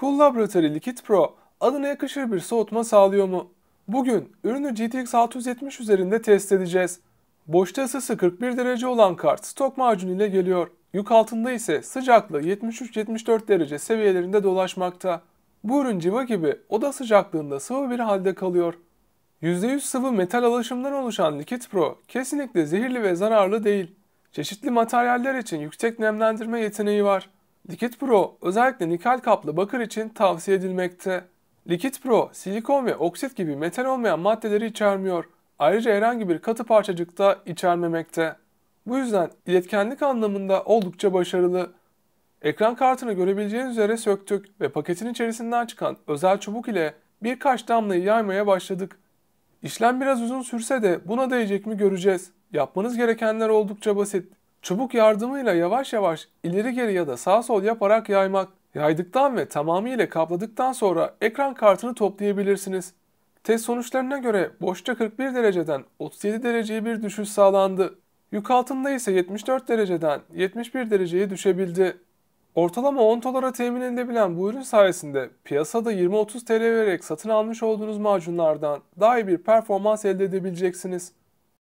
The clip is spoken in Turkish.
Cool Laboratory Liquid Pro adına yakışır bir soğutma sağlıyor mu? Bugün ürünü GTX 670 üzerinde test edeceğiz. Boşta ısısı 41 derece olan kart stok macunu ile geliyor. Yük altında ise sıcaklığı 73-74 derece seviyelerinde dolaşmakta. Bu ürün civa gibi oda sıcaklığında sıvı bir halde kalıyor. %100 sıvı metal alaşımdan oluşan Liquid Pro kesinlikle zehirli ve zararlı değil. Çeşitli materyaller için yüksek nemlendirme yeteneği var. Liquid Pro özellikle nikel kaplı bakır için tavsiye edilmekte. Liquid Pro silikon ve oksit gibi metal olmayan maddeleri içermiyor. Ayrıca herhangi bir katı parçacık da içermemekte. Bu yüzden iletkenlik anlamında oldukça başarılı. Ekran kartını görebileceğiniz üzere söktük ve paketin içerisinden çıkan özel çubuk ile birkaç damlayı yaymaya başladık. İşlem biraz uzun sürse de buna değecek mi göreceğiz. Yapmanız gerekenler oldukça basit. Çubuk yardımıyla yavaş yavaş ileri geri ya da sağ sol yaparak yaymak. Yaydıktan ve tamamıyla kapladıktan sonra ekran kartını toplayabilirsiniz. Test sonuçlarına göre boşta 41 dereceden 37 dereceye bir düşüş sağlandı. Yük altında ise 74 dereceden 71 dereceye düşebildi. Ortalama 10 dolara temin edilebilen bu ürün sayesinde piyasada 20-30 TL vererek satın almış olduğunuz macunlardan daha iyi bir performans elde edebileceksiniz.